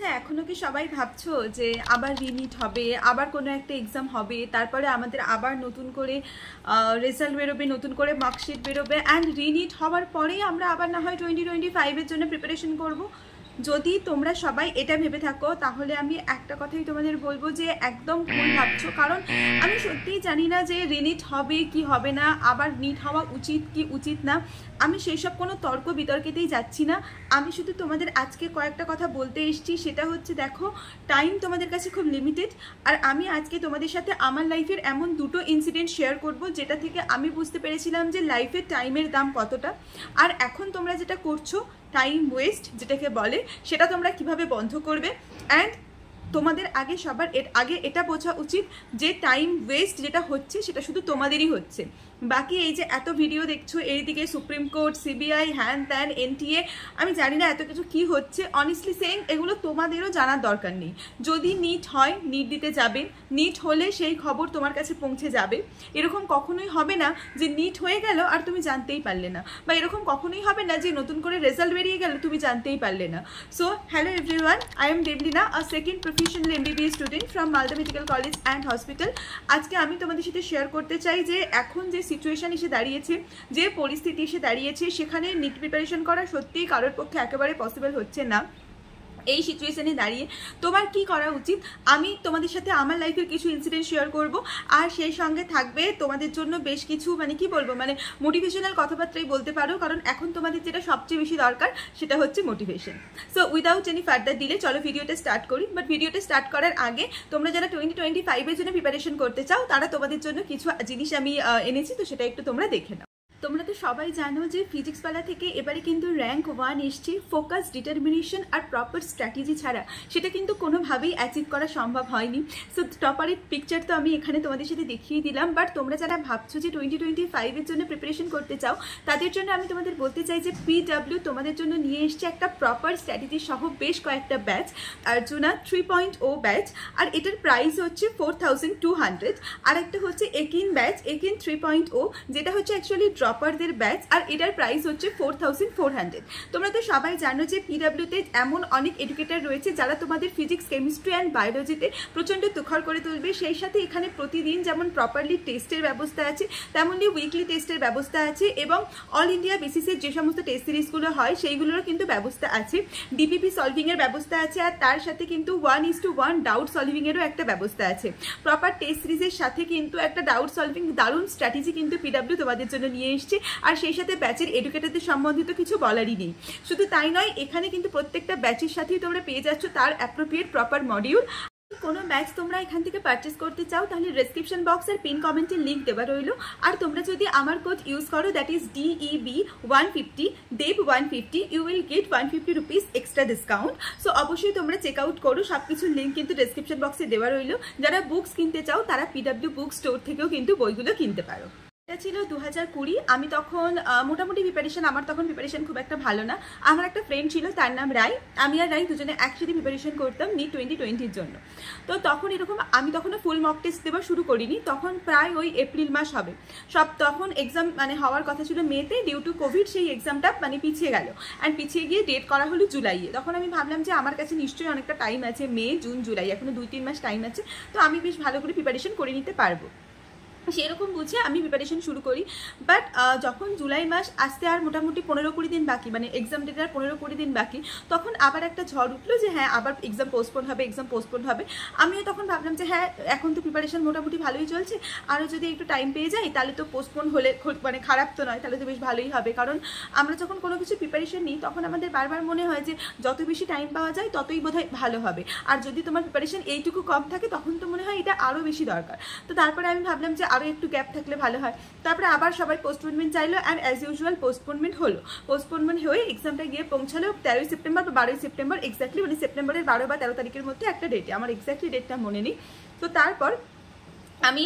আচ্ছা এখনো কি সবাই ভাবছো যে আবার রিনিট হবে আবার কোনো একটা এক্সাম হবে তারপরে আমাদের আবার নতুন করে রেজাল্ট বেরোবে নতুন করে মার্কশিট বেরোবে অ্যান্ড রিনিট হওয়ার পরেই আমরা আবার না হয় টোয়েন্টি টোয়েন্টি ফাইভের জন্য প্রিপারেশন করবো যদি তোমরা সবাই এটা ভেবে থাকো তাহলে আমি একটা কথাই তোমাদের বলবো যে একদম ভুল ভাবছ কারণ আমি সত্যিই জানি না যে রিনিট হবে কি হবে না আবার নিট হওয়া উচিত কি উচিত না আমি সেই সব কোনো তর্ক বিতর্কেতেই যাচ্ছি না আমি শুধু তোমাদের আজকে কয়েকটা কথা বলতে এসছি সেটা হচ্ছে দেখো টাইম তোমাদের কাছে খুব লিমিটেড আর আমি আজকে তোমাদের সাথে আমার লাইফের এমন দুটো ইনসিডেন্ট শেয়ার করব যেটা থেকে আমি বুঝতে পেরেছিলাম যে লাইফের টাইমের দাম কতটা আর এখন তোমরা যেটা করছো টাইম ওয়েস্ট যেটাকে বলে সেটা তোমরা কিভাবে বন্ধ করবে অ্যান্ড তোমাদের আগে সবার এর আগে এটা বোঝা উচিত যে টাইম ওয়েস্ট যেটা হচ্ছে সেটা শুধু তোমাদেরই হচ্ছে বাকি এই যে এত ভিডিও দেখছো এইদিকে সুপ্রিম কোর্ট সিবিআই হ্যান ত্যান এনটিএ আমি জানি না এত কিছু কি হচ্ছে অনেস্টলি সেইং এগুলো তোমাদেরও জানার দরকার নেই যদি নিট হয় নিট দিতে যাবে নিট হলে সেই খবর তোমার কাছে পৌঁছে যাবে এরকম কখনোই হবে না যে নিট হয়ে গেল আর তুমি জানতেই পারলে না বা এরকম কখনোই হবে না যে নতুন করে রেজাল্ট বেরিয়ে গেল তুমি জানতেই পারলে না so hello everyone I am Debolina a second professional MBBS student from Malda medical college and hospital আজকে আমি তোমাদের সাথে শেয়ার করতে চাই যে এখন যে সিচুয়েশান এসে দাঁড়িয়েছে যে পরিস্থিতি এসে দাঁড়িয়েছে সেখানে নিট প্রিপারেশন করা সত্যিই কারোর পক্ষে একেবারে পসিবল হচ্ছে না এই সিচুয়েশানে দাঁড়িয়ে তোমার কি করা উচিত আমি তোমাদের সাথে আমার লাইফের কিছু ইনসিডেন্ট শেয়ার করব আর সেই সঙ্গে থাকবে তোমাদের জন্য বেশ কিছু মানে কি বলবো মানে মোটিভেশনাল কথাবার্তাই বলতে পারো কারণ এখন তোমাদের যেটা সবচেয়ে বেশি দরকার সেটা হচ্ছে motivation so without any further delay চলো ভিডিওটা স্টার্ট করি বাট ভিডিওটা স্টার্ট করার আগে তোমরা যারা টোয়েন্টি টোয়েন্টি ফাইভের জন্য প্রিপারেশন করতে চাও তারা তোমাদের জন্য কিছু জিনিস আমি এনেছি তো সেটা একটু তোমরা দেখে নাও তোমরা তো সবাই জানো যে ফিজিক্সওয়ালা থেকে এবারে কিন্তু র্যাঙ্ক ওয়ান এসছে ফোকাস ডিটারমিনেশন আর প্রপার স্ট্র্যাটেজি ছাড়া সেটা কিন্তু কোনোভাবেই অ্যাচিভ করা সম্ভব হয়নি সো টপারের পিকচার তো আমি এখানে তোমাদের সাথে দেখিয়ে দিলাম বাট তোমরা যারা ভাবছো যে টোয়েন্টি টোয়েন্টি ফাইভের জন্য প্রিপারেশন করতে চাও তাদের জন্য আমি তোমাদের বলতে চাই যে পিডাব্লিউ তোমাদের জন্য নিয়ে এসছে একটা প্রপার স্ট্র্যাটেজি সহ বেশ কয়েকটা batch Arjuna three point O batch আর এটার প্রাইস হচ্ছে ফোর থাউজেন্ড টু হান্ড্রেড আর একটা হচ্ছে Yakeen batch Yakeen three point O যেটা হচ্ছে অ্যাকচুয়ালি ড্র টপারদের ব্যাচ আর এটার প্রাইস হচ্ছে ফোর থাউজেন্ড ফোর হান্ড্রেড তোমরা তো সবাই জানো যে পিডাব্লিউতে এমন অনেক এডুকেটার রয়েছে যারা তোমাদের ফিজিক্স কেমিস্ট্রি অ্যান্ড বায়োলজিতে প্রচণ্ড তুখর করে তুলবে সেই সাথে এখানে প্রতিদিন যেমন প্রপারলি টেস্টের ব্যবস্থা আছে তেমনই উইকলি টেস্টের ব্যবস্থা আছে এবং অল ইন্ডিয়া বেসিসের যে সমস্ত টেস্ট সিরিজগুলো হয় সেইগুলোরও কিন্তু ব্যবস্থা আছে ডিপিপি সলভিংয়ের ব্যবস্থা আছে আর তার সাথে কিন্তু one is to one doubt সলভিংয়েরও একটা ব্যবস্থা আছে প্রপার টেস্ট সিরিজের সাথে কিন্তু একটা ডাউট সলভিং দারুণ স্ট্র্যাটেজি কিন্তু পিডাব্লিউ তোমাদের জন্য নিয়ে এসছে আর সেই সাথে ব্যাচের এডুকেটারদের সম্বন্ধিত কিছু বলারই নেই শুধু তাই নয় এখানে কিন্তু প্রত্যেকটা ব্যাচের সাথেই তোমরা পেয়ে যাচ্ছ তার অ্যাপ্রোপ্রিয়েট প্রপার মডিউল কোনো ম্যাচ তোমরা এখান থেকে পারচেস করতে চাও তাহলে ডিসক্রিপশন বক্স আর পিন কমেন্টের লিঙ্ক দেওয়া রইল আর তোমরা যদি আমার কোড ইউজ করো that is DEB B one fifty Deb one fifty you will get one fifty rupees extra discount so অবশ্যই তোমরা চেক আউট করো সব কিছুর লিঙ্ক কিন্তু ডিসক্রিপশন বক্সে দেওয়া রইল যারা বুকস কিনতে চাও তারা পিডাব্লিউ বুক স্টোর থেকেও কিন্তু বইগুলো কিনতে পারো এটা ছিল দু হাজার কুড়ি আমি তখন মোটামুটি প্রিপারেশন আমার তখন প্রিপারেশন খুব একটা ভালো না আমার একটা ফ্রেন্ড ছিল তার নাম রায় আমি আর রায় দুজনে একসাথে প্রিপারেশন করতাম নি টোয়েন্টি টোয়েন্টির জন্য তো তখন এরকম আমি তখনও ফুল মক টেস্ট দেওয়া শুরু করিনি তখন প্রায় ওই এপ্রিল মাস হবে সব তখন এক্সাম মানে হওয়ার কথা ছিল মেতে ডিউ টু কোভিড সেই এক্সামটা মানে পিছিয়ে গেল অ্যান্ড পিছিয়ে গিয়ে ডেট করা হলো জুলাইয়ে তখন আমি ভাবলাম যে আমার কাছে নিশ্চয়ই অনেকটা টাইম আছে মে জুন জুলাই এখনও দুই তিন মাস টাইম আছে তো আমি বেশ ভালো করে প্রিপারেশন করে নিতে পারবো সেরকম বুঝে আমি প্রিপারেশন শুরু করি বাট যখন জুলাই মাস আসতে আর মোটামুটি পনেরো কুড়ি দিন বাকি মানে এক্সাম ডেটে আর পনেরো কুড়ি দিন বাকি তখন আবার একটা ঝড় উঠলো যে হ্যাঁ আবার এক্সাম পোস্টপোন হবে এক্সাম পোস্টপোন হবে আমিও তখন ভাবলাম যে হ্যাঁ এখন তো প্রিপারেশন মোটামুটি ভালোই চলছে আরও যদি একটু টাইম পেয়ে যাই তাহলে তো পোস্টপোন হলে মানে খারাপ তো নয় তাহলে তো বেশ ভালোই হবে কারণ আমরা যখন কোনো কিছু প্রিপারেশন নিই তখন আমাদের বারবার মনে হয় যে যত বেশি টাইম পাওয়া যায় ততই বোধহয় ভালো হবে আর যদি তোমার প্রিপারেশন এইটুকু কম থাকে তখন তো মনে হয় এটা আরও বেশি দরকার তো তারপরে আমি ভাবলাম যে আরও একটু গ্যাপ থাকলে ভালো হয় তারপরে আবার সবাই পোস্টপোনমেন্ট চাইলো অ্যান্ড অ্যাজ ইউজুয়াল পোস্টপোনমেন্ট হলো পোস্টপোনমেন্ট হয়ে এক্সামটা গিয়ে পৌঁছালো তেরোই সেপ্টেম্বর বা বারোই সেপ্টেম্বর এক্স্যাক্টলি মানে সেপ্টেম্বরের বারো বা তেরো তারিখের মধ্যে একটা ডেটে আমার এক্স্যাক্টলি ডেটটা মনে নেই তো তারপর আমি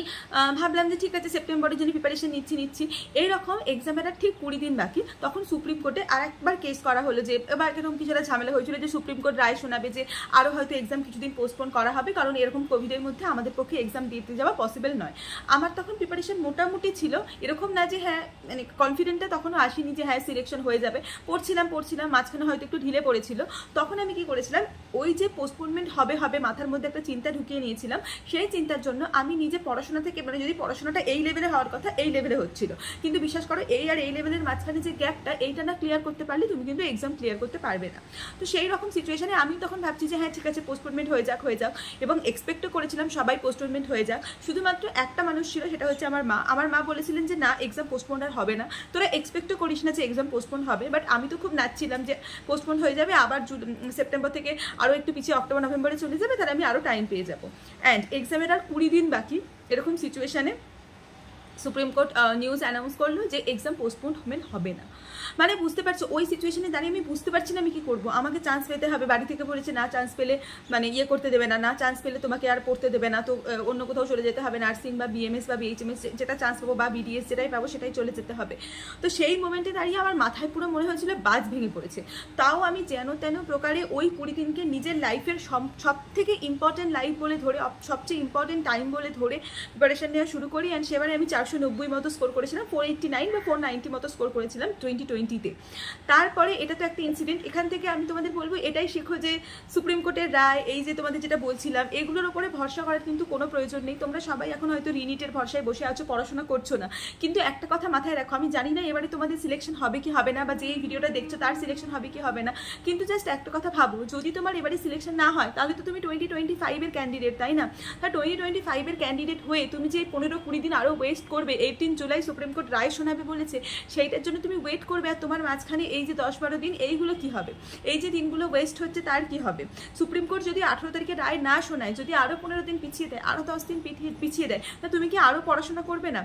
ভাবলাম যে ঠিক আছে সেপ্টেম্বরের জন্য প্রিপারেশন নিচ্ছি নিচ্ছি এইরকম এক্সামের ঠিক কুড়ি দিন বাকি তখন সুপ্রিম কোর্টে আর একবার কেস করা হলো যে এবার এরকম কিছুটা ঝামেলা হয়েছিল যে সুপ্রিম কোর্ট রায় শোনাবে যে আরও হয়তো এক্সাম কিছুদিন পোস্টপোন করা হবে কারণ এরকম কোভিডের মধ্যে আমাদের পক্ষে এক্সাম দিতে যাওয়া পসিবল নয় আমার তখন প্রিপারেশন মোটামুটি ছিল এরকম না যে হ্যাঁ মানে কনফিডেন্টটা তখনও আসেনি যে হ্যাঁ সিলেকশন হয়ে যাবে পড়ছিলাম পড়ছিলাম মাঝখানে হয়তো একটু ঢিলে পড়েছিল তখন আমি কি করেছিলাম ওই যে পোস্টপোনমেন্ট হবে হবে মাথার মধ্যে একটা চিন্তা ঢুকিয়ে নিয়েছিলাম সেই চিন্তার জন্য আমি নিজে পড়াশোনা থেকে মানে যদি পড়াশোনাটা এই লেভেলে হওয়ার কথা এই লেভেলে হচ্ছিল কিন্তু বিশ্বাস করো এই আর এই লেভেলের মাঝখানে যে গ্যাপটা এইটা না ক্লিয়ার করতে পারলে তুমি কিন্তু এক্সাম ক্লিয়ার করতে পারবে না তো সেই রকম সিচুয়েশনে আমি তখন ভাবছি যে হ্যাঁ ঠিক আছে পোস্টপোনমেন্ট হয়ে যাক হয়ে যাক এবং এক্সপেক্টও করেছিলাম সবাই পোস্টপোনমেন্ট হয়ে যাক শুধুমাত্র একটা মানুষ ছিল সেটা হচ্ছে আমার মা আমার মা বলেছিলেন যে না এক্সাম পোস্টপোন আর হবে না তোরা এক্সপেক্টও করিস না যে এক্সাম পোস্টপোন হবে বাট আমি তো খুব নাচছিলাম যে পোস্টপোন হয়ে যাবে আবার সেপ্টেম্বর থেকে আরও একটু পিছিয়ে অক্টোবর নভেম্বরে চলে যাবে তাহলে আমি আরও টাইম পেয়ে যাবো অ্যান্ড এক্সামের আর কুড়ি দিন বাকি এরকম সিচুয়েশানে সুপ্রিম কোর্ট নিউজ অ্যানাউন্স করলো যে এক্সাম পোস্টপোন্ডমেন্ট হবে না মানে বুঝতে পারছো ওই সিচুয়েশনে দাঁড়িয়ে আমি বুঝতে পারছি না আমি কি করবো আমাকে চান্স পেতে হবে বাড়ি থেকে বলেছে না চান্স পেলে মানে ইয়ে করতে দেবে না না চান্স পেলে তোমাকে আর পড়তে দেবে না তো অন্য কোথাও চলে যেতে হবে নার্সিং বা বিএমএস বা বিএইচএমএস যেটা চান্স পাবো বা বিডিএস যেটাই পাবো সেটাই চলে যেতে হবে তো সেই মোমেন্টে দাঁড়িয়ে আমার মাথায় পুরো মনে হয়েছিল বাজ ভেঙে পড়েছে তাও আমি যেন তেন প্রকারে ওই কুড়ি দিনকে নিজের লাইফের সব থেকে ইম্পর্টেন্ট লাইফ বলে ধরে সবচেয়ে ইম্পর্টেন্ট টাইম বলে ধরে প্রিপারেশন নেওয়া শুরু করি অ্যান্ড সেবারে আমি চারশো নব্বই মতো স্কোর করেছিলাম ফোর এইটটি নাইন বা ফোর নাইনটি মতো স্কোর করেছিলাম টোয়েন্টি টোয়েন্টি নাইনটিতে তারপরে এটা তো একটা ইনসিডেন্ট এখান থেকে আমি তোমাদের বলবো এটাই শেখো যে সুপ্রিম কোর্টের রায় এই যে তোমাদের যেটা বলছিলাম এগুলোর উপরে ভরসা করার কিন্তু কোনো প্রয়োজন নেই তোমরা সবাই এখন হয়তো রিনিটের ভরসায় বসে আছো পড়াশোনা করছো না কিন্তু একটা কথা মাথায় রাখো আমি জানি না এবারে তোমাদের সিলেকশন হবে কি হবে না বা যে ভিডিওটা দেখছো তার সিলেকশন হবে কি হবে না কিন্তু জাস্ট একটা কথা ভাবো যদি তোমার এবারে সিলেকশন না হয় তাহলে তো তুমি টোয়েন্টি টোয়েন্টি ফাইভের ক্যান্ডিডেট তাই না তা টোয়েন্টি টোয়েন্টি ফাইভের ক্যান্ডিডেট হয়ে তুমি যে পনেরো কুড়ি দিন আরও ওয়েস্ট করবে এইটিন জুলাই সুপ্রিম কোর্ট রায় শোনাবে বলেছে সেইটার জন্য তুমি ওয়েট করবে আর তোমার মাঝখানে এই যে দশ বারো দিন এইগুলো কি হবে এই যে দিনগুলো ওয়েস্ট হচ্ছে তার কি হবে সুপ্রিম কোর্ট যদি আঠেরো তারিখে রায় না শোনায় যদি আরও পনেরো দিন পিছিয়ে দেয় আরও দশ দিন পিছিয়ে দেয় তা তুমি কি আরও পড়াশোনা করবে না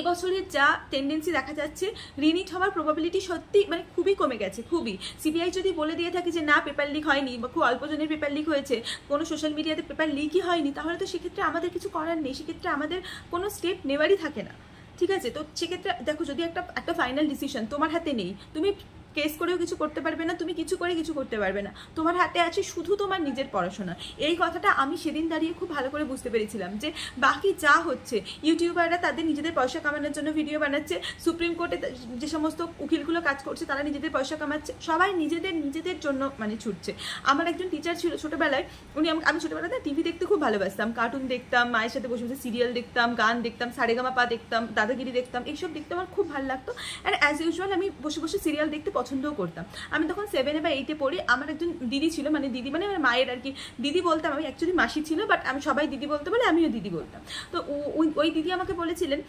এবছরের যা টেন্ডেন্সি দেখা যাচ্ছে রিনিট হওয়ার প্রবাবিলিটি সত্যি মানে খুবই কমে গেছে খুবই সিবিআই যদি বলে দিয়ে থাকে যে না পেপার লিক হয়নি বা খুব অল্প জনের পেপার লিক হয়েছে কোনো সোশ্যাল মিডিয়াতে পেপার লিকই হয়নি তাহলে তো সেক্ষেত্রে আমাদের কিছু করার নেই সেক্ষেত্রে আমাদের কোনো স্টেপ নেওয়ারই থাকে না ঠিক আছে তো সেক্ষেত্রে দেখো যদি একটা একটা ফাইনাল ডিসিশন তোমার হাতে নেই তুমি কেস করেও কিছু করতে পারবে না তুমি কিছু করে কিছু করতে পারবে না তোমার হাতে আছে শুধু তোমার নিজের পড়াশোনা এই কথাটা আমি সেদিন দাঁড়িয়ে খুব ভালো করে বুঝতে পেরেছিলাম যে বাকি যা হচ্ছে ইউটিউবাররা তাদের নিজেদের পয়সা কামানোর জন্য ভিডিও বানাচ্ছে সুপ্রিম কোর্টে যে সমস্ত উকিলগুলো কাজ করছে তারা নিজেদের পয়সা কামাচ্ছে সবাই নিজেদের নিজেদের জন্য মানে ছুটছে আমার একজন টিচার ছিল ছোটোবেলায় উনি আমি ছোটোবেলাতে টিভি দেখতে খুব ভালোবাসতাম কার্টুন দেখতাম মায়ের সাথে বসে বসে সিরিয়াল দেখতাম গান দেখতাম সারেগামা পা দেখতাম দাদাগিরি দেখতাম এইসব দেখতে আমার খুব ভালো লাগতো অ্যান্ড অ্যাজ ইউজুয়াল আমি বসে বসে সিরিয়াল দেখতে পছন্দ পছন্দও করতাম আমি তখন সেভেনে বা এইটে পড়ি আমার একজন দিদি ছিল মানে দিদি মানে আমার মায়ের আর কি দিদি বলতাম আমি অ্যাকচুয়ালি মাসি ছিল বাট আমি সবাই দিদি বলতে বলে আমিও দিদি বলতাম তো ওই দিদি আমাকে বলেছিলেন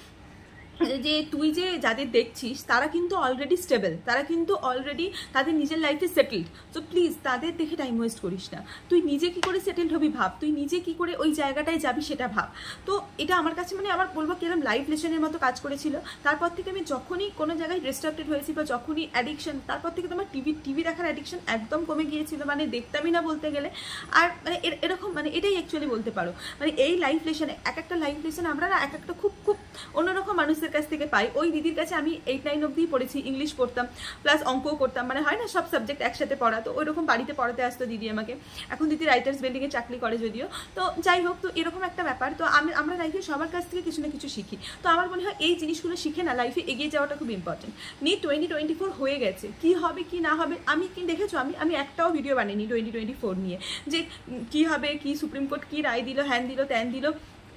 যে তুই যে যাদের দেখছিস তারা কিন্তু অলরেডি স্টেবল তারা কিন্তু অলরেডি তাদের নিজের লাইফে সেটেলড তো প্লিজ তাদের দেখে টাইম ওয়েস্ট করিস না তুই নিজে কি করে সেটেলড হবি ভাব তুই নিজে কি করে ওই জায়গাটায় যাবি সেটা ভাব তো এটা আমার কাছে মানে আমার বলবো কিরম লাইফ লেসনের মতো কাজ করেছিল তারপর থেকে আমি যখনই কোনো জায়গায় ডিস্ট্রাক্টেড হয়েছি বা যখনই অ্যাডিকশন তারপর থেকে তোমার টিভি টিভি দেখার অ্যাডিকশন একদম কমে গিয়েছিল মানে দেখতামই না বলতে গেলে আর মানে এরকম মানে এটাই অ্যাকচুয়ালি বলতে পারো মানে এই লাইফ লেসনে এক একটা লাইফ লেসনে আমরা না এক একটা খুব খুব অন্যরকম মানুষদের কাছ থেকে পাই ওই দিদির কাছে আমি এইট নাইন অব্দি পড়েছি ইংলিশ পড়তাম প্লাস অঙ্কও করতাম মানে হয় না সব সাবজেক্ট একসাথে পড়া তো ওইরকম বাড়িতে পড়াতে আসতো দিদি আমাকে এখন দিদি রাইটার্স বিল্ডিংয়ে চাকরি করে যদিও তো যাই হোক তো এরকম একটা ব্যাপার তো আমি আমরা লাইফে সবার কাছ থেকে কিছু না কিছু শিখি তো আমার মনে হয় এই জিনিসগুলো শিখে না লাইফে এগিয়ে যাওয়াটা খুব ইম্পর্টেন্ট নি টোয়েন্টি টোয়েন্টি ফোর হয়ে গেছে কি হবে কি না হবে আমি কি দেখেছো আমি আমি একটাও ভিডিও নি টোয়েন্টি টোয়েন্টি ফোর নিয়ে যে কি হবে কি সুপ্রিম কোর্ট কি রায় দিল হ্যান দিল ত্যান দিল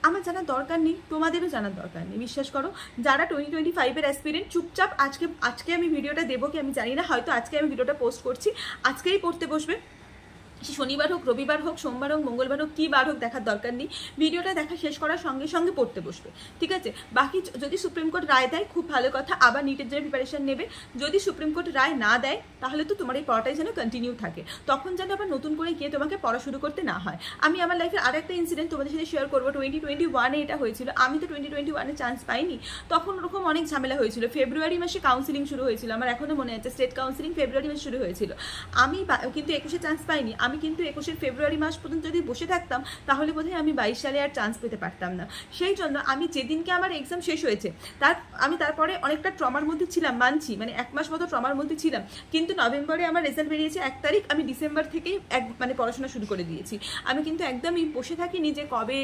আমার জানার দরকার নেই তোমাদেরও জানার দরকার নেই বিশ্বাস করো যারা টোয়েন্টি টোয়েন্টি ফাইভের অ্যাসপিরেন্ট চুপচাপ আজকে আজকে আমি ভিডিওটা দেবো কি আমি জানি না হয়তো আজকে আমি ভিডিওটা পোস্ট করছি আজকেই পড়তে বসবে শনিবার হোক রবিবার হোক সোমবার হোক মঙ্গলবার হোক কী বার হোক দেখার দরকার নেই ভিডিওটা দেখা শেষ করার সঙ্গে সঙ্গে পড়তে বসবে ঠিক আছে বাকি যদি সুপ্রিম কোর্ট রায় দেয় খুব ভালো কথা আবার নিটের জন্য প্রিপারেশান নেবে যদি সুপ্রিম কোর্ট রায় না দেয় তাহলে তো তোমার এই পড়াটাই যেন কন্টিনিউ থাকে তখন যেন আবার নতুন করে গিয়ে তোমাকে পড়া শুরু করতে না হয় আমি আমার লাইফের আর একটা ইনসিডেন্ট তোমাদের সাথে শেয়ার করবো টোয়েন্টি টোয়েন্টি ওয়ানে এটা হয়েছিল আমি তো টোয়েন্টি টোয়েন্টি ওয়ানে চান্স পাইনি তখন ওরকম অনেক ঝামেলা হয়েছিল ফেব্রুয়ারি মাসে কাউন্সিলিং শুরু হয়েছিল আমার এখনও মনে আছে স্টেট কাউন্সিলিং ফেব্রুয়ারি মাসে শুরু হয়েছিল আমি কিন্তু একুশে চান্স পাইনি আমি কিন্তু একুশে ফেব্রুয়ারি মাস পর্যন্ত যদি বসে থাকতাম তাহলে বোধহয় আমি বাইশ সালে আর চান্স পেতে পারতাম না সেই জন্য আমি যেদিনকে আমার এক্সাম শেষ হয়েছে তার আমি তারপরে অনেকটা ট্রমার মধ্যে ছিলাম মানছি মানে এক মাস মতো ট্রমার মধ্যে ছিলাম কিন্তু নভেম্বরে আমার রেজাল্ট বেরিয়েছে এক তারিখ আমি ডিসেম্বর থেকেই এক মানে পড়াশোনা শুরু করে দিয়েছি আমি কিন্তু একদমই বসে থাকিনি যে কবে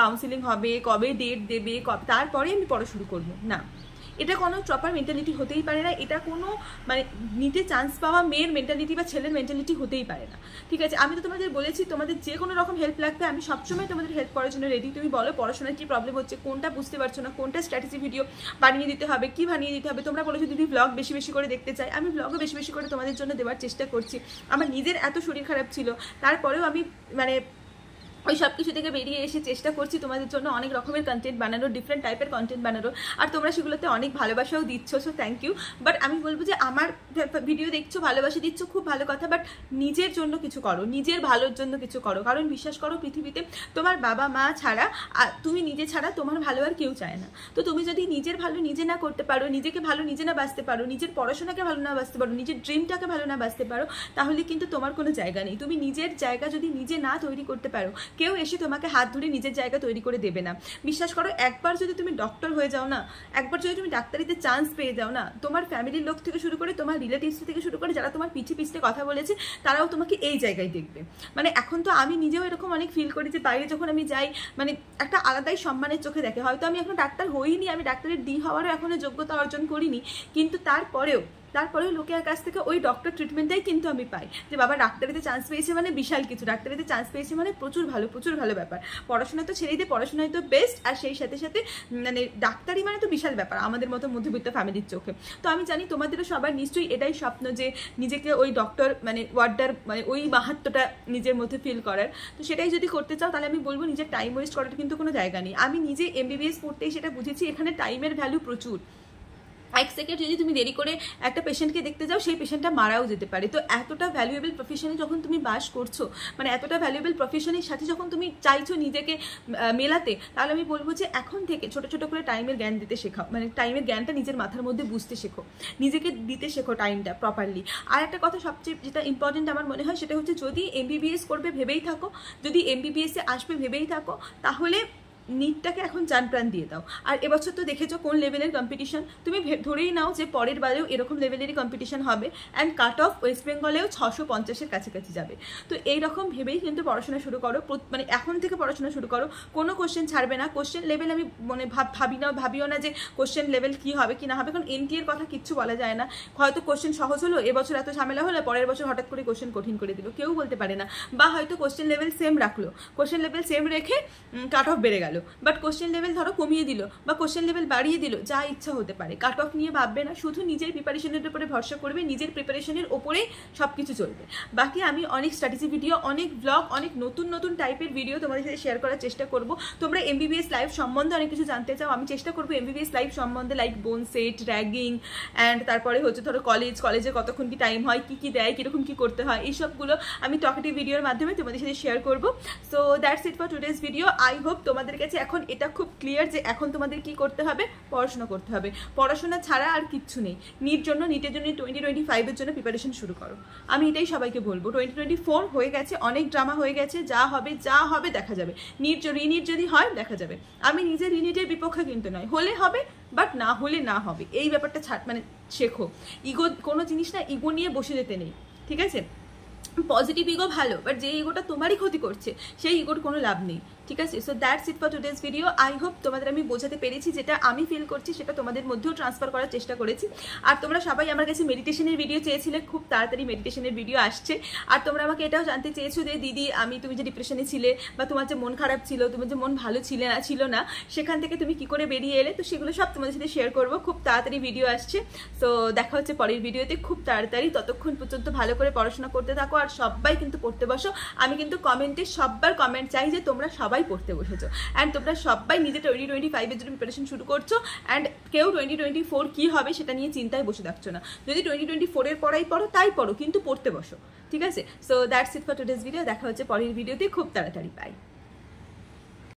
কাউন্সিলিং হবে কবে ডেট দেবে কবে তারপরে আমি পড়া শুরু করবো না এটা কোনো প্রপার মেন্টালিটি হতেই পারে না এটা কোনো মানে নিতে চান্স পাওয়া মেয়ের মেন্টালিটি বা ছেলের মেন্টালিটি হতেই পারে না ঠিক আছে আমি তো তোমাদের বলেছি তোমাদের যে কোনো রকম হেল্প লাগবে আমি সবসময় তোমাদের হেল্প করার জন্য রেডি তুমি বলো পড়াশোনার কী প্রবলেম হচ্ছে কোনটা বুঝতে পারছো না কোনটা স্ট্র্যাটেজি ভিডিও বানিয়ে দিতে হবে কি বানিয়ে দিতে হবে তোমরা বলেছো যদি ব্লগ বেশি বেশি করে দেখতে চাই আমি ব্লগও বেশি বেশি করে তোমাদের জন্য দেওয়ার চেষ্টা করছি আমার নিজের এত শরীর খারাপ ছিল তারপরেও আমি মানে ওই সব কিছু থেকে বেরিয়ে এসে চেষ্টা করছি তোমাদের জন্য অনেক রকমের কন্টেন্ট বানানোর ডিফারেন্ট টাইপের কন্টেন্ট বানানোর আর তোমরা সেগুলোতে অনেক ভালোবাসাও দিচ্ছ সো থ্যাংক ইউ বাট আমি বলবো যে আমার ভিডিও দেখছো ভালোবাসা দিচ্ছ খুব ভালো কথা বাট নিজের জন্য কিছু করো নিজের ভালোর জন্য কিছু করো কারণ বিশ্বাস করো পৃথিবীতে তোমার বাবা মা ছাড়া তুমি নিজে ছাড়া তোমার ভালো আর কেউ চায় না তো তুমি যদি নিজের ভালো নিজে না করতে পারো নিজেকে ভালো নিজে না বাঁচতে পারো নিজের পড়াশোনাকে ভালো না বাঁচতে পারো নিজের ড্রিমটাকে ভালো না বাঁচতে পারো তাহলে কিন্তু তোমার কোনো জায়গা নেই তুমি নিজের জায়গা যদি নিজে না তৈরি করতে পারো কেউ এসে তোমাকে হাত ধরে নিজের জায়গা তৈরি করে দেবে না বিশ্বাস করো একবার যদি তুমি ডক্টর হয়ে যাও না একবার যদি তুমি ডাক্তারিতে চান্স পেয়ে যাও না তোমার ফ্যামিলির লোক থেকে শুরু করে তোমার রিলেটিভস থেকে শুরু করে যারা তোমার পিছিয়ে পিছিয়ে কথা বলেছে তারাও তোমাকে এই জায়গায় দেখবে মানে এখন তো আমি নিজেও এরকম অনেক ফিল করি যে বাইরে যখন আমি যাই মানে একটা আলাদাই সম্মানের চোখে দেখে হয়তো আমি এখন ডাক্তার হইনি আমি ডাক্তারের ডি হওয়ারও এখনও যোগ্যতা অর্জন করিনি কিন্তু তারপরেও তারপরে লোকের কাছ থেকে ওই ডক্টর ট্রিটমেন্টটাই কিন্তু আমি পাই যে বাবা ডাক্তারিতে চান্স পেয়েছে মানে বিশাল কিছু ডাক্তারিতে চান্স পেয়েছে মানে প্রচুর ভালো প্রচুর ভালো ব্যাপার পড়াশোনা তো ছেড়েই দিয়ে পড়াশোনায় তো বেস্ট আর সেই সাথে সাথে মানে ডাক্তারি মানে তো বিশাল ব্যাপার আমাদের মতো মধ্যবিত্ত ফ্যামিলির চোখে তো আমি জানি তোমাদেরও সবার নিশ্চয়ই এটাই স্বপ্ন যে নিজেকে ওই ডক্টর মানে ওয়ার্ডার মানে ওই মাহাত্মটা নিজের মধ্যে ফিল করার তো সেটাই যদি করতে চাও তাহলে আমি বলবো নিজের টাইম ওয়েস্ট করার কিন্তু কোনো জায়গা নেই আমি নিজে এমবিবিএস পড়তেই সেটা বুঝেছি এখানে টাইমের ভ্যালু প্রচুর এক সেকেন্ড যদি তুমি দেরি করে একটা পেশেন্টকে দেখতে যাও সেই পেশেন্টটা মারাও যেতে পারে তো এতটা ভ্যালুয়েবল প্রফেশনে যখন তুমি বাস করছো মানে এতটা ভ্যালুয়েবল প্রফেশনের সাথে যখন তুমি চাইছো নিজেকে মেলাতে তাহলে আমি বলবো যে এখন থেকে ছোট ছোট করে টাইমের জ্ঞান দিতে শেখাও মানে টাইমের জ্ঞানটা নিজের মাথার মধ্যে বুঝতে শেখো নিজেকে দিতে শেখো টাইমটা প্রপারলি আর একটা কথা সবচেয়ে যেটা ইম্পর্টেন্ট আমার মনে হয় সেটা হচ্ছে যদি এমবিবিএস করবে ভেবেই থাকো যদি এমবিবিএসে আসবে ভেবেই থাকো তাহলে নিটটাকে এখন চান প্রাণ দিয়ে দাও আর এবছর তো দেখেছো কোন লেভেলের কম্পিটিশন তুমি ধরেই নাও যে পরের বারেও এরকম লেভেলেরই কম্পিটিশন হবে অ্যান্ড কাট অফ ওয়েস্ট বেঙ্গলেও ছশো পঞ্চাশের কাছাকাছি যাবে তো এইরকম ভেবেই কিন্তু পড়াশোনা শুরু করো মানে এখন থেকে পড়াশোনা শুরু করো কোনো কোশ্চেন ছাড়বে না কোশ্চেন লেভেল আমি মানে ভাবি না ভাবিও না যে কোশ্চেন লেভেল কি হবে কি না হবে কারণ এনটি এর কথা কিচ্ছু বলা যায় না হয়তো কোশ্চেন সহজ হলো এবছর এত ঝামেলা হলো পরের বছর হঠাৎ করে কোশ্চেন কঠিন করে দিল কেউ বলতে পারে না বা হয়তো কোশ্চেন লেভেল সেম রাখলো কোশ্চেন লেভেল সেম রেখে কাট অফ বেড়ে গেল গেল বাট কোশ্চেন লেভেল ধরো কমিয়ে দিল বা কোশ্চেন লেভেল বাড়িয়ে দিল যা ইচ্ছা হতে পারে কাট অফ নিয়ে ভাববে না শুধু নিজের প্রিপারেশনের উপরে ভরসা করবে নিজের প্রিপারেশনের ওপরেই সব কিছু চলবে বাকি আমি অনেক স্ট্র্যাটেজি ভিডিও অনেক ব্লগ অনেক নতুন নতুন টাইপের ভিডিও তোমাদের সাথে শেয়ার করার চেষ্টা করব তোমরা এমবিবিএস লাইফ সম্বন্ধে অনেক কিছু জানতে চাও আমি চেষ্টা করবো এমবিবিএস লাইফ সম্বন্ধে like bone set ragging and তারপরে হচ্ছে ধরো কলেজ কলেজে কতক্ষণ কি টাইম হয় কি কি দেয় কীরকম কি করতে হয় এইসবগুলো আমি টকেটিভ ভিডিওর মাধ্যমে তোমাদের সাথে শেয়ার করবো so that's it for today's video I hope তোমাদেরকে আছে এখন এটা খুব ক্লিয়ার যে এখন তোমাদের কি করতে হবে পড়াশোনা করতে হবে পড়াশোনা ছাড়া আর কিচ্ছু নেই নিট জন্য নিটের জন্য টোয়েন্টি টোয়েন্টি ফাইভের জন্য প্রিপারেশন শুরু করো আমি এটাই সবাইকে বলবো টোয়েন্টি টোয়েন্টি ফোর হয়ে গেছে অনেক ড্রামা হয়ে গেছে যা হবে যা হবে দেখা যাবে নিট রিনিট যদি হয় দেখা যাবে আমি নিজে রিনিটের বিপক্ষে কিন্তু নয় হলে হবে বাট না হলে না হবে এই ব্যাপারটা ছাড় মানে শেখো ইগো কোনো জিনিস না ইগো নিয়ে বসে যেতে নেই ঠিক আছে পজিটিভ ইগো ভালো বাট যে ইগোটা তোমারই ক্ষতি করছে সেই ইগোর কোনো লাভ নেই ঠিক আছে so that's it for today's video I hope তোমাদের আমি বোঝাতে পেরেছি যেটা আমি ফিল করছি সেটা তোমাদের মধ্যেও ট্রান্সফার করার চেষ্টা করেছি আর তোমরা সবাই আমার কাছে মেডিটেশনের ভিডিও চেয়েছিলে খুব তাড়াতাড়ি মেডিটেশনের ভিডিও আসছে আর তোমরা আমাকে এটাও জানতে চেয়েছো যে দিদি আমি তুমি যে ডিপ্রেশনে ছিলে বা তোমার যে মন খারাপ ছিল তোমার যে মন ভালো ছিলে না ছিল না সেখান থেকে তুমি কি করে বেরিয়ে এলে তো সেগুলো সব তোমাদের সাথে শেয়ার করবো খুব তাড়াতাড়ি ভিডিও আসছে তো দেখা হচ্ছে পরের ভিডিওতে খুব তাড়াতাড়ি ততক্ষণ পর্যন্ত ভালো করে পড়াশোনা করতে থাকো আর সবাই কিন্তু পড়তে বসো আমি কিন্তু কমেন্টে সববার কমেন্ট চাই যে তোমরা সবাই সবাই পড়তে বসেছো অ্যান্ড তোমরা সবাই নিজে টোয়েন্টি টোয়েন্টি ফাইভের জন্য প্রিপারেশন শুরু করছো অ্যান্ড কেউ টোয়েন্টি টোয়েন্টি ফোর কী হবে সেটা নিয়ে চিন্তায় বসে থাকছো না যদি টোয়েন্টি টোয়েন্টি ফোরের পড়াই পড়ো তাই পড়ো কিন্তু পড়তে বসো ঠিক আছে so that's it for today's video দেখা হচ্ছে পরের ভিডিওতে খুব তাড়াতাড়ি পাই